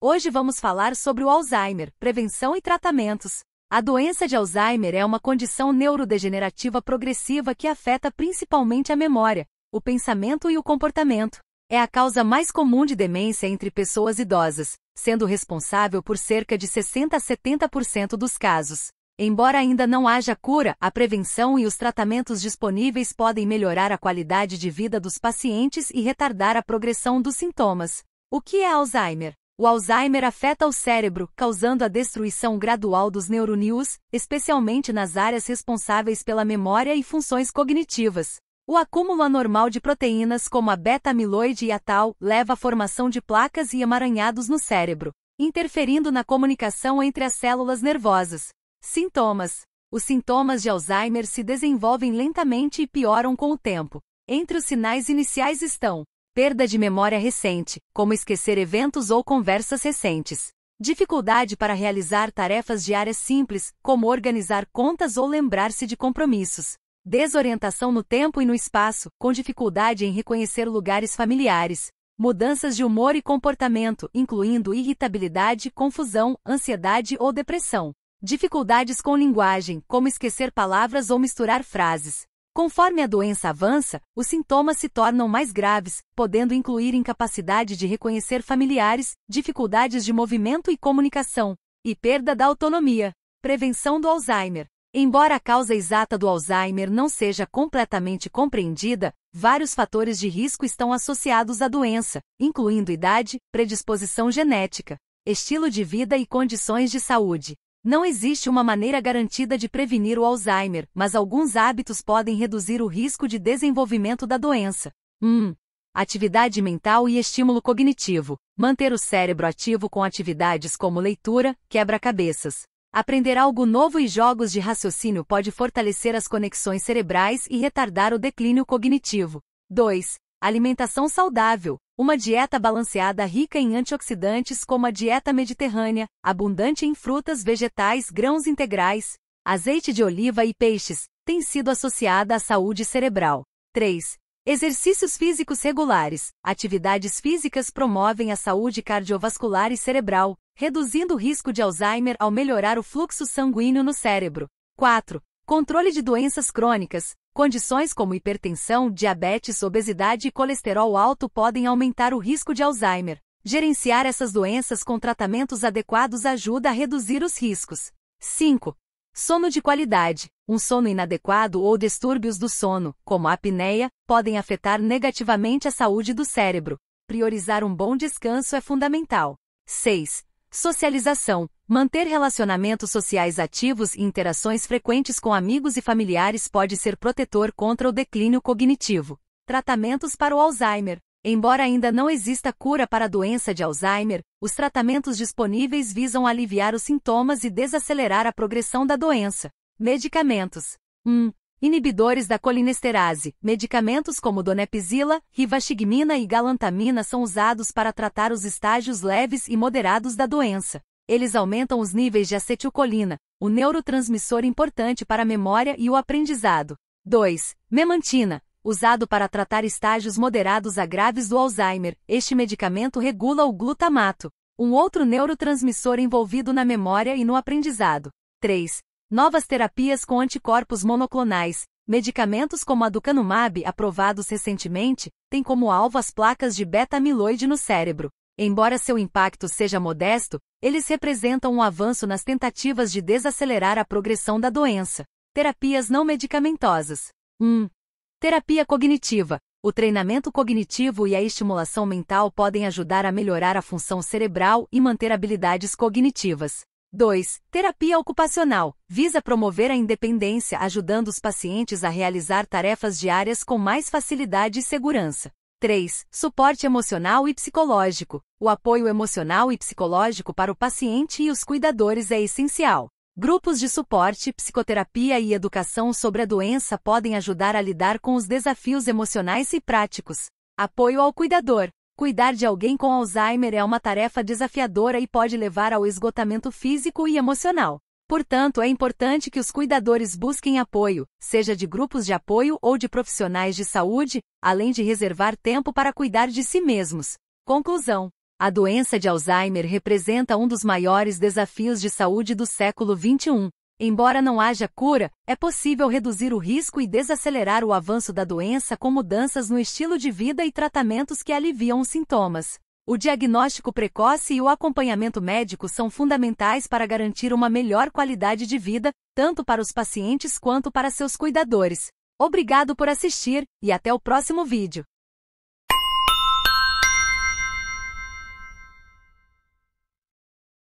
Hoje vamos falar sobre o Alzheimer, prevenção e tratamentos. A doença de Alzheimer é uma condição neurodegenerativa progressiva que afeta principalmente a memória, o pensamento e o comportamento. É a causa mais comum de demência entre pessoas idosas, sendo responsável por cerca de 60 a 70% dos casos. Embora ainda não haja cura, a prevenção e os tratamentos disponíveis podem melhorar a qualidade de vida dos pacientes e retardar a progressão dos sintomas. O que é Alzheimer? O Alzheimer afeta o cérebro, causando a destruição gradual dos neurônios, especialmente nas áreas responsáveis pela memória e funções cognitivas. O acúmulo anormal de proteínas como a beta-amiloide e a tal leva à formação de placas e emaranhados no cérebro, interferindo na comunicação entre as células nervosas. Sintomas: Os sintomas de Alzheimer se desenvolvem lentamente e pioram com o tempo. Entre os sinais iniciais estão Perda de memória recente, como esquecer eventos ou conversas recentes. Dificuldade para realizar tarefas diárias simples, como organizar contas ou lembrar-se de compromissos. Desorientação no tempo e no espaço, com dificuldade em reconhecer lugares familiares. Mudanças de humor e comportamento, incluindo irritabilidade, confusão, ansiedade ou depressão. Dificuldades com linguagem, como esquecer palavras ou misturar frases. Conforme a doença avança, os sintomas se tornam mais graves, podendo incluir incapacidade de reconhecer familiares, dificuldades de movimento e comunicação, e perda da autonomia. Prevenção do Alzheimer. Embora a causa exata do Alzheimer não seja completamente compreendida, vários fatores de risco estão associados à doença, incluindo idade, predisposição genética, estilo de vida e condições de saúde. Não existe uma maneira garantida de prevenir o Alzheimer, mas alguns hábitos podem reduzir o risco de desenvolvimento da doença. 1. Atividade mental e estímulo cognitivo. Manter o cérebro ativo com atividades como leitura, quebra-cabeças. Aprender algo novo e jogos de raciocínio pode fortalecer as conexões cerebrais e retardar o declínio cognitivo. 2. Alimentação saudável. Uma dieta balanceada rica em antioxidantes como a dieta mediterrânea, abundante em frutas, vegetais, grãos integrais, azeite de oliva e peixes, tem sido associada à saúde cerebral. 3. Exercícios físicos regulares. Atividades físicas promovem a saúde cardiovascular e cerebral, reduzindo o risco de Alzheimer ao melhorar o fluxo sanguíneo no cérebro. 4. Controle de doenças crônicas. Condições como hipertensão, diabetes, obesidade e colesterol alto podem aumentar o risco de Alzheimer. Gerenciar essas doenças com tratamentos adequados ajuda a reduzir os riscos. 5. Sono de qualidade. Um sono inadequado ou distúrbios do sono, como a apneia, podem afetar negativamente a saúde do cérebro. Priorizar um bom descanso é fundamental. 6. Socialização. Manter relacionamentos sociais ativos e interações frequentes com amigos e familiares pode ser protetor contra o declínio cognitivo. Tratamentos para o Alzheimer. Embora ainda não exista cura para a doença de Alzheimer, os tratamentos disponíveis visam aliviar os sintomas e desacelerar a progressão da doença. Medicamentos. 1. Inibidores da colinesterase. Medicamentos como donepizila, rivaxigmina e galantamina são usados para tratar os estágios leves e moderados da doença. Eles aumentam os níveis de acetilcolina, o neurotransmissor importante para a memória e o aprendizado. 2. Memantina. Usado para tratar estágios moderados a graves do Alzheimer, este medicamento regula o glutamato, um outro neurotransmissor envolvido na memória e no aprendizado. 3. Novas terapias com anticorpos monoclonais, medicamentos como a Ducanumab, aprovados recentemente, têm como alvo as placas de beta-amiloide no cérebro. Embora seu impacto seja modesto, eles representam um avanço nas tentativas de desacelerar a progressão da doença. Terapias não medicamentosas. 1. Terapia cognitiva. O treinamento cognitivo e a estimulação mental podem ajudar a melhorar a função cerebral e manter habilidades cognitivas. 2. Terapia ocupacional visa promover a independência, ajudando os pacientes a realizar tarefas diárias com mais facilidade e segurança. 3. Suporte emocional e psicológico. O apoio emocional e psicológico para o paciente e os cuidadores é essencial. Grupos de suporte, psicoterapia e educação sobre a doença podem ajudar a lidar com os desafios emocionais e práticos. Apoio ao cuidador. Cuidar de alguém com Alzheimer é uma tarefa desafiadora e pode levar ao esgotamento físico e emocional. Portanto, é importante que os cuidadores busquem apoio, seja de grupos de apoio ou de profissionais de saúde, além de reservar tempo para cuidar de si mesmos. Conclusão: A doença de Alzheimer representa um dos maiores desafios de saúde do século XXI Embora não haja cura, é possível reduzir o risco e desacelerar o avanço da doença com mudanças no estilo de vida e tratamentos que aliviam os sintomas. O diagnóstico precoce e o acompanhamento médico são fundamentais para garantir uma melhor qualidade de vida, tanto para os pacientes quanto para seus cuidadores. Obrigado por assistir e até o próximo vídeo.